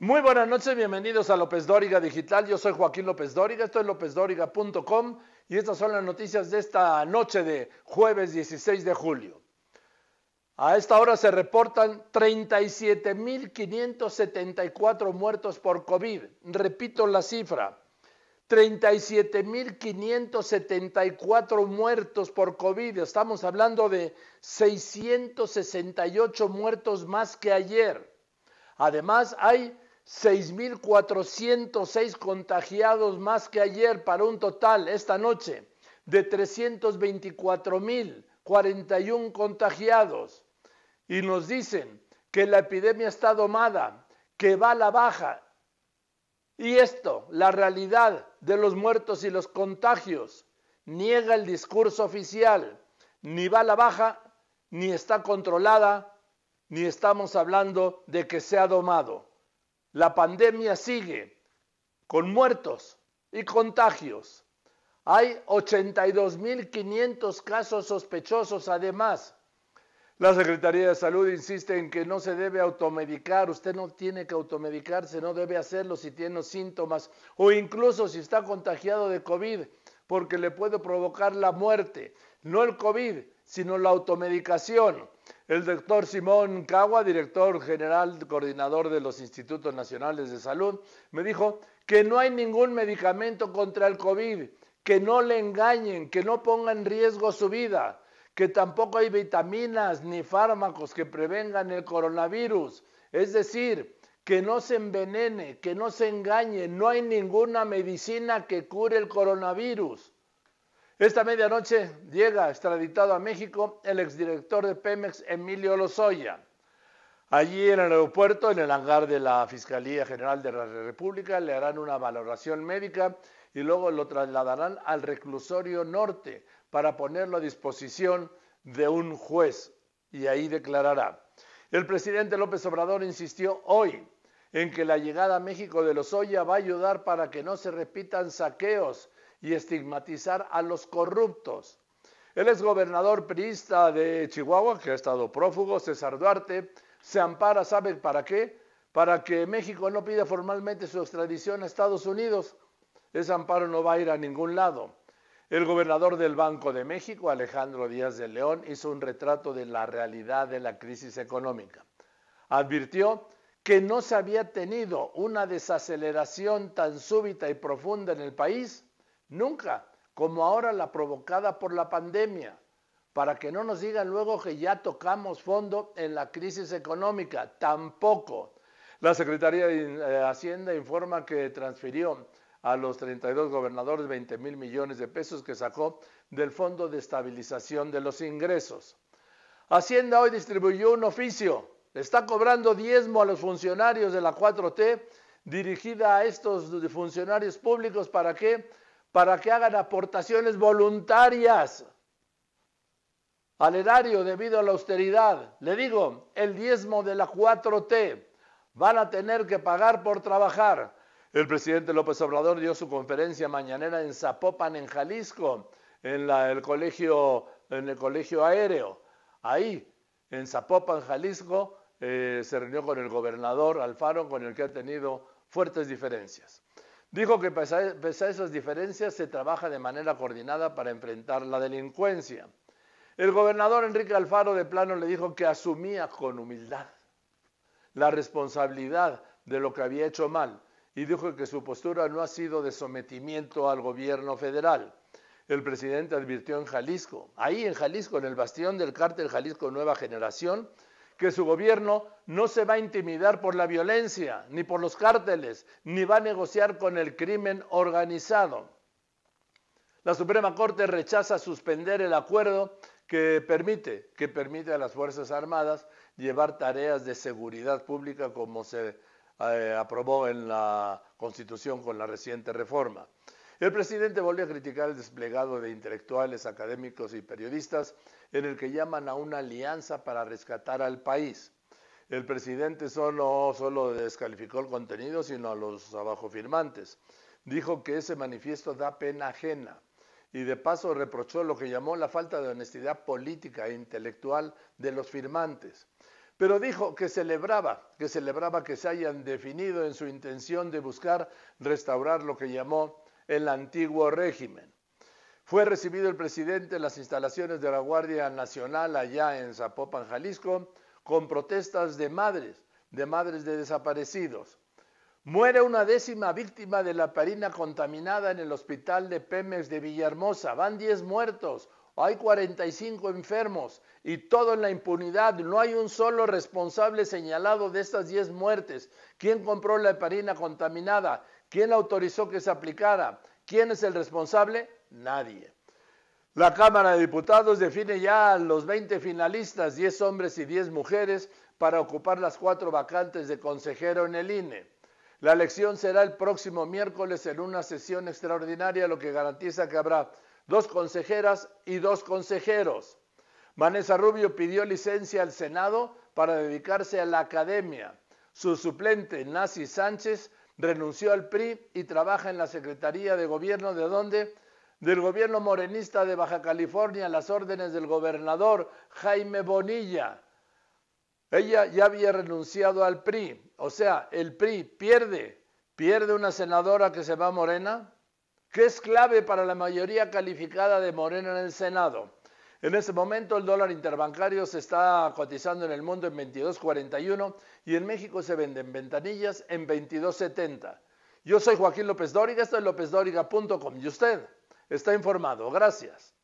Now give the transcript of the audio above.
Muy buenas noches, bienvenidos a López Dóriga Digital. Yo soy Joaquín López Dóriga, esto es lópezdóriga.com y estas son las noticias de esta noche de jueves 16 de julio. A esta hora se reportan 37.574 muertos por COVID. Repito la cifra, 37.574 muertos por COVID. Estamos hablando de 668 muertos más que ayer. Además, hay 6.406 contagiados más que ayer para un total esta noche de 324.041 contagiados. Y nos dicen que la epidemia está domada, que va a la baja. Y esto, la realidad de los muertos y los contagios, niega el discurso oficial. Ni va a la baja, ni está controlada, ni estamos hablando de que sea domado. La pandemia sigue con muertos y contagios. Hay 82.500 casos sospechosos además. La Secretaría de Salud insiste en que no se debe automedicar, usted no tiene que automedicarse, no debe hacerlo si tiene síntomas o incluso si está contagiado de COVID, porque le puede provocar la muerte, no el COVID, sino la automedicación. El doctor Simón Cagua, director general, coordinador de los Institutos Nacionales de Salud, me dijo que no hay ningún medicamento contra el COVID, que no le engañen, que no ponga en riesgo su vida, que tampoco hay vitaminas ni fármacos que prevengan el coronavirus. Es decir, que no se envenene, que no se engañe, no hay ninguna medicina que cure el coronavirus. Esta medianoche llega extraditado a México el exdirector de Pemex, Emilio Lozoya. Allí en el aeropuerto, en el hangar de la Fiscalía General de la República, le harán una valoración médica y luego lo trasladarán al reclusorio norte para ponerlo a disposición de un juez y ahí declarará. El presidente López Obrador insistió hoy en que la llegada a México de Lozoya va a ayudar para que no se repitan saqueos y estigmatizar a los corruptos. El exgobernador priista de Chihuahua, que ha estado prófugo, César Duarte, se ampara, ¿sabe para qué? Para que México no pida formalmente su extradición a Estados Unidos. Ese amparo no va a ir a ningún lado. El gobernador del Banco de México, Alejandro Díaz de León, hizo un retrato de la realidad de la crisis económica. Advirtió que no se había tenido una desaceleración tan súbita y profunda en el país Nunca, como ahora la provocada por la pandemia, para que no nos digan luego que ya tocamos fondo en la crisis económica, tampoco. La Secretaría de eh, Hacienda informa que transfirió a los 32 gobernadores 20 mil millones de pesos que sacó del Fondo de Estabilización de los Ingresos. Hacienda hoy distribuyó un oficio, está cobrando diezmo a los funcionarios de la 4T dirigida a estos funcionarios públicos para que para que hagan aportaciones voluntarias al erario debido a la austeridad. Le digo, el diezmo de la 4T van a tener que pagar por trabajar. El presidente López Obrador dio su conferencia mañanera en Zapopan, en Jalisco, en el, colegio, en el colegio aéreo. Ahí, en Zapopan, Jalisco, eh, se reunió con el gobernador Alfaro, con el que ha tenido fuertes diferencias. Dijo que pese a, esas diferencias se trabaja de manera coordinada para enfrentar la delincuencia. El gobernador Enrique Alfaro de plano le dijo que asumía con humildad la responsabilidad de lo que había hecho mal y dijo que su postura no ha sido de sometimiento al gobierno federal. El presidente advirtió en Jalisco, ahí en Jalisco, en el bastión del cártel Jalisco Nueva Generación, que su gobierno no se va a intimidar por la violencia, ni por los cárteles, ni va a negociar con el crimen organizado. La Suprema Corte rechaza suspender el acuerdo que permite, que permite a las Fuerzas Armadas llevar tareas de seguridad pública como se eh, aprobó en la Constitución con la reciente reforma. El presidente volvió a criticar el desplegado de intelectuales, académicos y periodistas en el que llaman a una alianza para rescatar al país. El presidente no solo descalificó el contenido, sino a los abajo firmantes. Dijo que ese manifiesto da pena ajena y de paso reprochó lo que llamó la falta de honestidad política e intelectual de los firmantes. Pero dijo que celebraba, que celebraba que se hayan definido en su intención de buscar restaurar lo que llamó el antiguo régimen. Fue recibido el presidente en las instalaciones de la Guardia Nacional allá en Zapopan, Jalisco, con protestas de madres, de madres de desaparecidos. Muere una décima víctima de la parina contaminada en el hospital de Pemex de Villahermosa. Van 10 muertos, hay 45 enfermos y todo en la impunidad. No hay un solo responsable señalado de estas 10 muertes. ¿Quién compró la heparina contaminada? ¿Quién autorizó que se aplicara? ¿Quién es el responsable? Nadie. La Cámara de Diputados define ya a los 20 finalistas, 10 hombres y 10 mujeres, para ocupar las cuatro vacantes de consejero en el INE. La elección será el próximo miércoles en una sesión extraordinaria, lo que garantiza que habrá dos consejeras y dos consejeros. Vanessa Rubio pidió licencia al Senado para dedicarse a la academia. Su suplente, Nazi Sánchez, renunció al PRI y trabaja en la Secretaría de Gobierno de donde del gobierno morenista de Baja California a las órdenes del gobernador Jaime Bonilla. Ella ya había renunciado al PRI, o sea, el PRI pierde, pierde una senadora que se va a Morena, que es clave para la mayoría calificada de Morena en el Senado. En este momento el dólar interbancario se está cotizando en el mundo en 22.41 y en México se venden ventanillas en 22.70. Yo soy Joaquín López Dóriga, esto es lópezdóriga.com y usted está informado. Gracias.